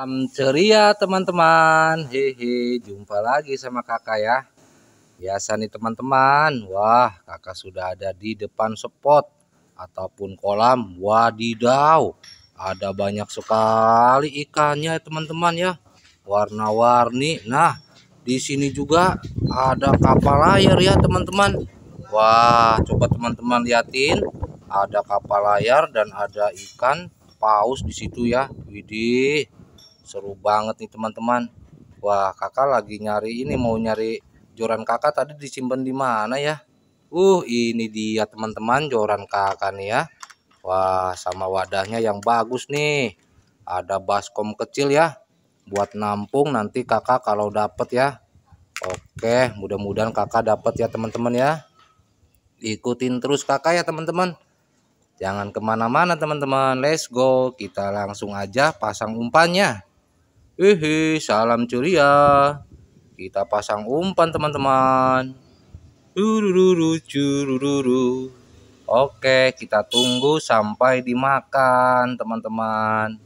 Salam ceria teman-teman. Hehe, jumpa lagi sama kakak ya. Biasa nih teman-teman. Wah, kakak sudah ada di depan spot ataupun kolam. Wadidaw, ada banyak sekali ikannya teman-teman ya. Warna-warni. Nah, di sini juga ada kapal layar ya teman-teman. Wah, coba teman-teman liatin. Ada kapal layar dan ada ikan paus di situ ya. Widih seru banget nih teman-teman wah kakak lagi nyari ini mau nyari joran kakak tadi disimpan di mana ya uh ini dia teman-teman joran kakak nih ya wah sama wadahnya yang bagus nih ada baskom kecil ya buat nampung nanti kakak kalau dapet ya Oke mudah-mudahan kakak dapet ya teman-teman ya ikutin terus kakak ya teman-teman jangan kemana-mana teman-teman let's go kita langsung aja pasang umpannya Hihi, salam curia. Kita pasang umpan teman-teman. Oke, kita tunggu sampai dimakan teman-teman.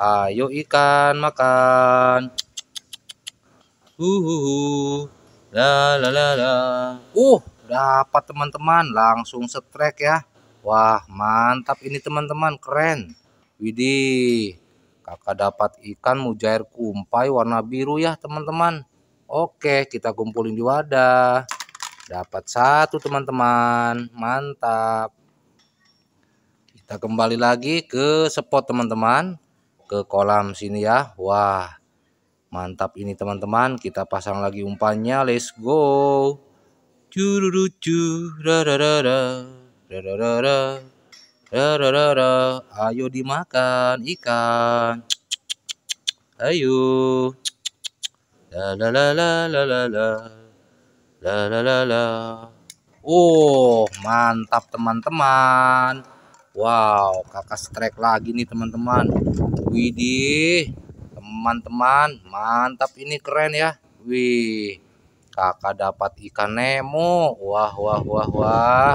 Ayo ikan makan. Uhuhu. La la la la. Uh, dapat teman-teman, langsung setrek ya. Wah, mantap ini teman-teman, keren. Widih. Kakak dapat ikan mujair kumpai warna biru ya teman-teman. Oke kita kumpulin di wadah. Dapat satu teman-teman. Mantap. Kita kembali lagi ke spot teman-teman. Ke kolam sini ya. Wah mantap ini teman-teman. Kita pasang lagi umpannya. Let's go. Cururucu. ra ra ra ra, ra ra ra. Rara, ayo dimakan ikan. Ayo. la la la la la la. La la la la. Oh, mantap teman-teman. Wow, kakak strike lagi nih teman-teman. Widih, teman-teman, mantap ini keren ya. Wih, kakak dapat ikan Nemo. Wah, wah, wah, wah.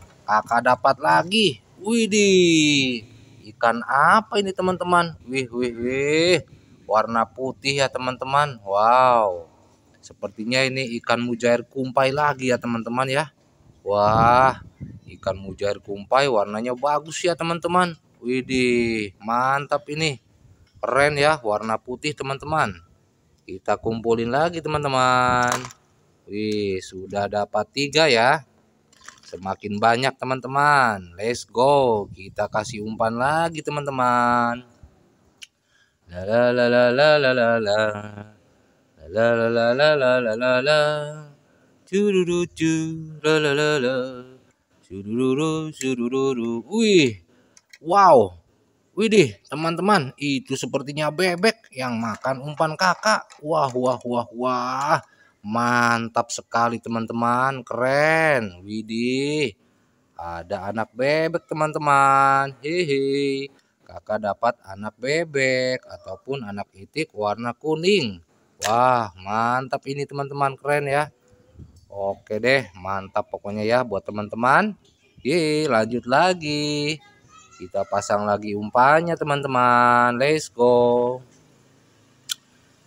Kakak dapat lagi. Widih. Ikan apa ini teman-teman? Wih, wih, wih. Warna putih ya teman-teman. Wow. Sepertinya ini ikan mujair kumpai lagi ya teman-teman ya. Wah, ikan mujair kumpai warnanya bagus ya teman-teman. Widih, mantap ini. Keren ya warna putih teman-teman. Kita kumpulin lagi teman-teman. Wih, sudah dapat tiga ya semakin banyak teman-teman. Let's go. Kita kasih umpan lagi teman-teman. La la Wih. Wow. Widih, teman-teman, itu sepertinya bebek yang makan umpan kakak. Wah, wah, wah, wah. Mantap sekali teman-teman, keren. Widih. Ada anak bebek teman-teman. Hihi. Kakak dapat anak bebek ataupun anak itik warna kuning. Wah, mantap ini teman-teman, keren ya. Oke deh, mantap pokoknya ya buat teman-teman. Ye, lanjut lagi. Kita pasang lagi umpannya teman-teman. Let's go.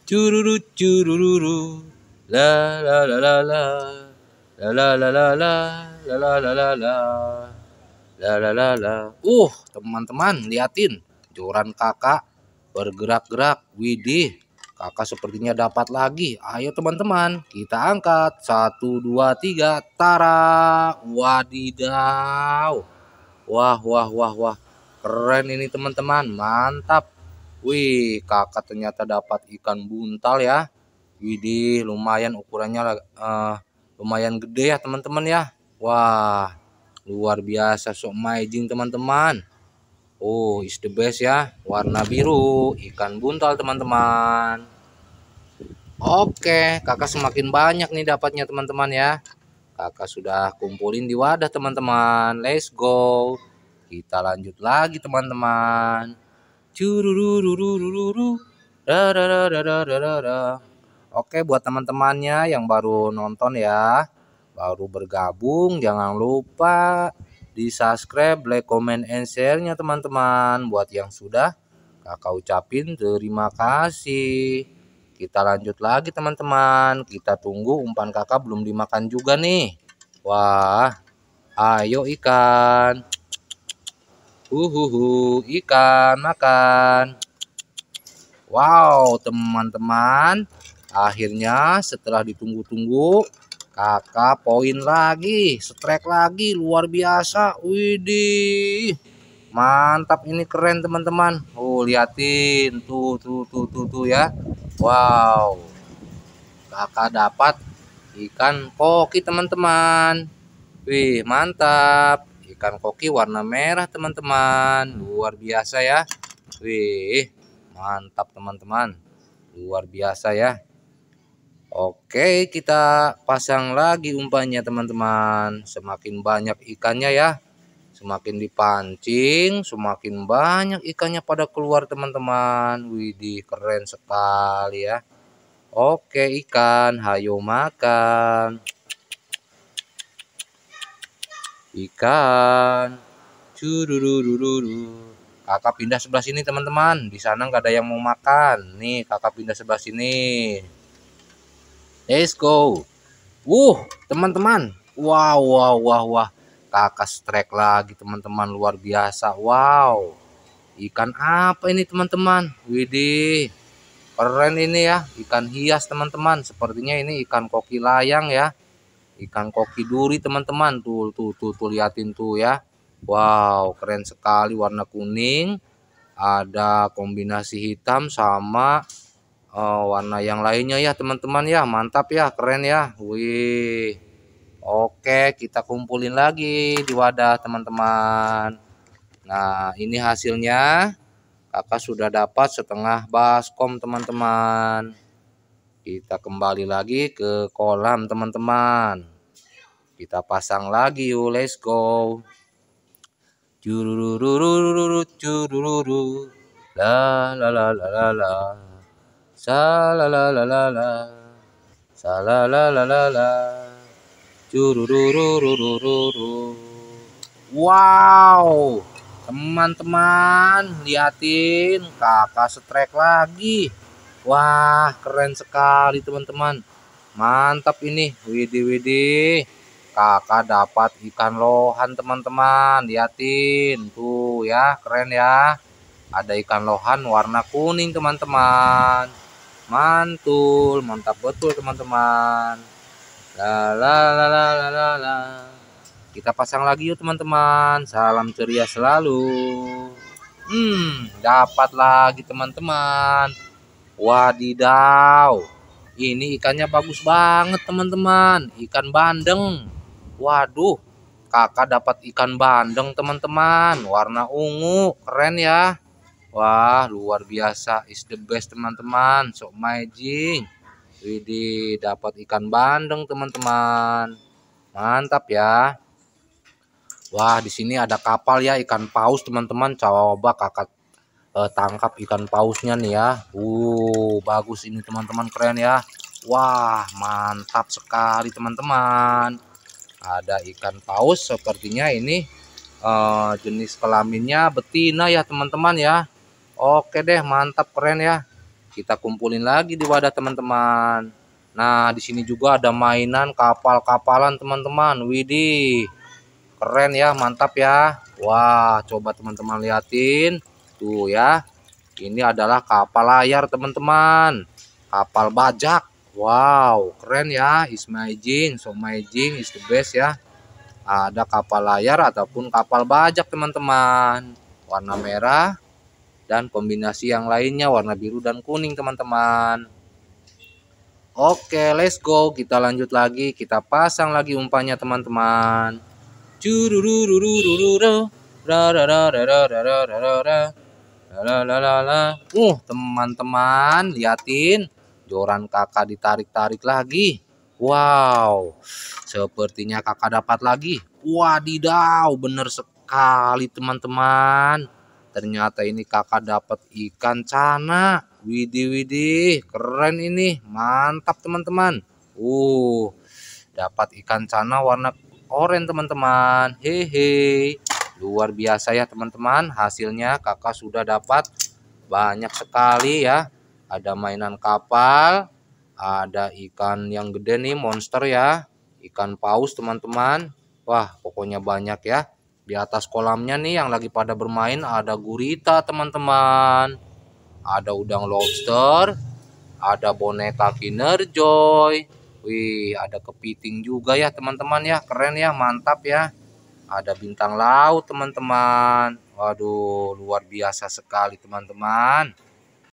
Cururu cururu. La la la la la. La la la la la. La la la la la. La la la la. Uh, teman-teman, liatin. Joran kakak bergerak-gerak. Widih, kakak sepertinya dapat lagi. Ayo teman-teman, kita angkat. Satu, dua, tiga. Tara. Wadidaw. Wah, wah, wah, wah. Keren ini teman-teman. Mantap. Wih, kakak ternyata dapat ikan buntal ya. Widih, lumayan ukurannya uh, lumayan gede ya teman-teman ya. Wah, luar biasa sok amazing teman-teman. Oh, is the best ya. Warna biru, ikan buntal teman-teman. Oke, kakak semakin banyak nih dapatnya teman-teman ya. Kakak sudah kumpulin di wadah teman-teman. Let's go. Kita lanjut lagi teman-teman. Curururururururu. -teman. Oke, buat teman-temannya yang baru nonton ya, baru bergabung, jangan lupa di subscribe, like, comment, and share-nya teman-teman. Buat yang sudah, kakak ucapin terima kasih. Kita lanjut lagi teman-teman. Kita tunggu umpan kakak belum dimakan juga nih. Wah, ayo ikan. Uhuhu, ikan makan. Wow, teman-teman. Akhirnya setelah ditunggu-tunggu kakak poin lagi, strike lagi luar biasa. Widih. Mantap ini keren teman-teman. Oh, liatin tuh tuh tuh tuh tuh ya. Wow. Kakak dapat ikan koki teman-teman. Wih, mantap. Ikan koki warna merah teman-teman. Luar biasa ya. Wih, mantap teman-teman. Luar biasa ya. Oke, kita pasang lagi umpannya teman-teman. Semakin banyak ikannya ya. Semakin dipancing, semakin banyak ikannya pada keluar teman-teman. Widih, keren sekali ya. Oke ikan, hayo makan. Ikan. Kakak pindah sebelah sini teman-teman. Di sana nggak ada yang mau makan. Nih kakak pindah sebelah sini. Let's go. Uh, teman-teman. Wow, wow, wow, wow. Kakak strike lagi, teman-teman. Luar biasa. Wow. Ikan apa ini, teman-teman? Widih. Keren ini ya, ikan hias, teman-teman. Sepertinya ini ikan koki layang ya. Ikan koki duri, teman-teman. Tuh, tuh, tuh, tuh liatin tuh ya. Wow, keren sekali warna kuning. Ada kombinasi hitam sama oh, warna yang lainnya ya teman-teman ya mantap ya keren ya wih oke kita kumpulin lagi di wadah teman-teman nah ini hasilnya kakak sudah dapat setengah baskom teman-teman kita kembali lagi ke kolam teman-teman kita pasang lagi yuk let's go jururururururu Salalalala. Salalalalala. Jururururururu. Wow. Teman-teman, liatin kakak setrek lagi. Wah, keren sekali teman-teman. Mantap ini. widi widi Kakak dapat ikan lohan teman-teman. Liatin tuh ya, keren ya. Ada ikan lohan warna kuning teman-teman mantul mantap betul teman-teman kita pasang lagi yuk teman-teman salam ceria selalu hmm dapat lagi teman-teman wadidaw ini ikannya bagus banget teman-teman ikan bandeng waduh kakak dapat ikan bandeng teman-teman warna ungu keren ya Wah, luar biasa. Is the best, teman-teman. So majing. Widih, dapat ikan bandeng, teman-teman. Mantap ya. Wah, di sini ada kapal ya, ikan paus, teman-teman. Coba kakak eh, tangkap ikan pausnya nih ya. Uh, bagus ini, teman-teman. Keren ya. Wah, mantap sekali, teman-teman. Ada ikan paus, sepertinya ini eh, jenis kelaminnya betina ya, teman-teman ya. Oke deh, mantap keren ya. Kita kumpulin lagi di wadah teman-teman. Nah, di sini juga ada mainan kapal-kapalan teman-teman. Widih. Keren ya, mantap ya. Wah, coba teman-teman liatin. Tuh ya. Ini adalah kapal layar teman-teman. Kapal bajak. Wow, keren ya. Is amazing, so amazing, is the best ya. Ada kapal layar ataupun kapal bajak teman-teman. Warna merah, dan kombinasi yang lainnya warna biru dan kuning teman-teman Oke let's go kita lanjut lagi kita pasang lagi umpannya teman-teman Uh teman-teman liatin joran kakak ditarik-tarik lagi Wow, sepertinya kakak dapat lagi. Wadidaw, bener sekali teman-teman. Ternyata ini kakak dapat ikan cana. Widi Widi keren ini. Mantap teman-teman. Uh, dapat ikan cana warna oranye teman-teman. Hehe. Luar biasa ya teman-teman. Hasilnya kakak sudah dapat banyak sekali ya. Ada mainan kapal, ada ikan yang gede nih monster ya ikan paus teman-teman wah pokoknya banyak ya di atas kolamnya nih yang lagi pada bermain ada gurita teman-teman. Ada udang lobster, ada boneka Kinder Joy. Wih, ada kepiting juga ya teman-teman ya. Keren ya, mantap ya. Ada bintang laut teman-teman. Waduh, luar biasa sekali teman-teman.